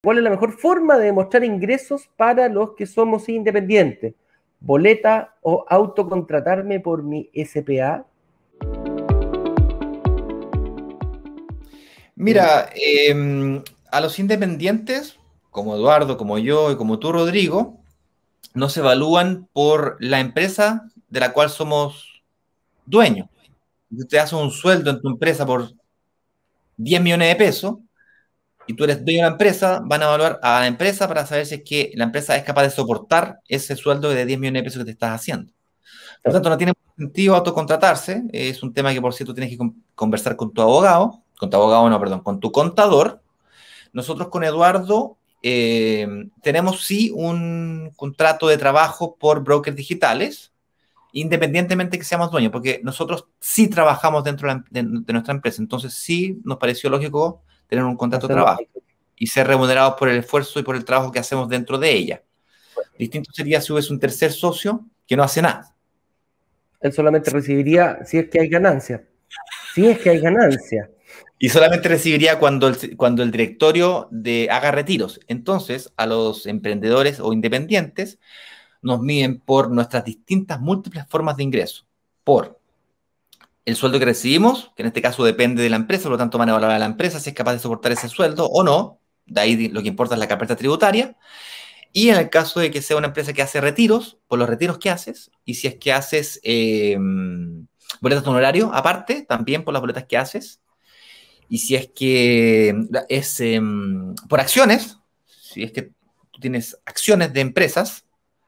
¿Cuál es la mejor forma de demostrar ingresos para los que somos independientes? ¿Boleta o autocontratarme por mi SPA? Mira, em, a los independientes, como Eduardo, como yo y como tú, Rodrigo, no se evalúan por la empresa de la cual somos dueños. Si te hace un sueldo en tu empresa por 10 millones de pesos, y tú eres dueño de una empresa, van a evaluar a la empresa para saber si es que la empresa es capaz de soportar ese sueldo de 10 millones de pesos que te estás haciendo. Por lo tanto, no tiene sentido autocontratarse. Es un tema que, por cierto, tienes que conversar con tu abogado, con tu abogado no, perdón, con tu contador. Nosotros con Eduardo eh, tenemos sí un contrato de trabajo por brokers digitales, independientemente que seamos dueños, porque nosotros sí trabajamos dentro de, de, nuestra empresa. Entonces sí nos pareció lógico tener un contrato de trabajo y ser remunerados por el esfuerzo y por el trabajo que hacemos dentro de ella. Distinto sería si hubiese un tercer socio que no hace nada. Él solamente recibiría si es que hay ganancia. Si es que hay ganancia. Y solamente recibiría cuando el, cuando el directorio de, haga retiros. Entonces, a los emprendedores o independientes nos miden por nuestras distintas múltiples formas de ingreso. Por el sueldo que recibimos, que en este caso depende de la empresa, por lo tanto van a evaluar a la empresa si es capaz de soportar ese sueldo o no, de ahí lo que importa es la carpeta tributaria, y en el caso de que sea una empresa que hace retiros, por los retiros que haces, y si es que haces eh, boletas de honorario aparte, también por las boletas que haces, y si es que es em, por acciones, si es que tú tienes acciones de empresas,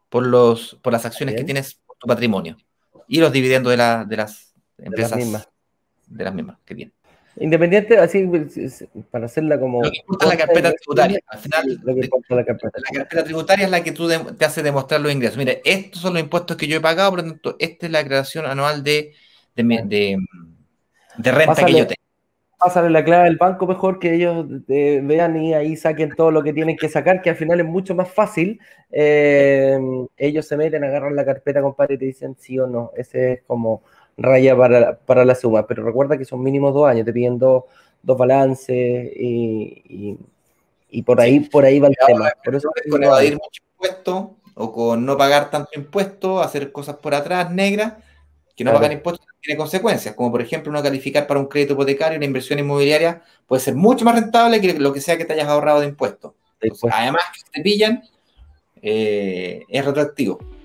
por, los, por las acciones que tienes tu patrimonio, y los dividendos de las empresas de las mismas, de las que bien. Independiente, así pues, para hacerla como. la carpeta tributaria. Al final, la, carpeta. la carpeta tributaria es la que tú te hace demostrar los ingresos. Mire, estos son los impuestos que yo he pagado, por lo tanto, esta es la creación anual de, de, renta que yo tengo. Pásale la clave del banco mejor que ellos eh, vean y ahí saquen todo lo que tienen que sacar, que al final es mucho más fácil. Eh, ellos se meten, agarran la carpeta, compadre, y te dicen sí o no. Ese es como raya para, para la suma, pero recuerda que son mínimos dos años, te piden dos, balances y, por ahí, por ahí va el tema. con evadir mucho impuesto o con no pagar tanto impuesto, hacer cosas por atrás negras, que no pagan impuestos tiene consecuencias, como por ejemplo no calificar para un crédito hipotecario, una inversión inmobiliaria puede ser mucho más rentable que lo que sea que te hayas ahorrado de impuestos. además que te pillan, eh, es retroactivo.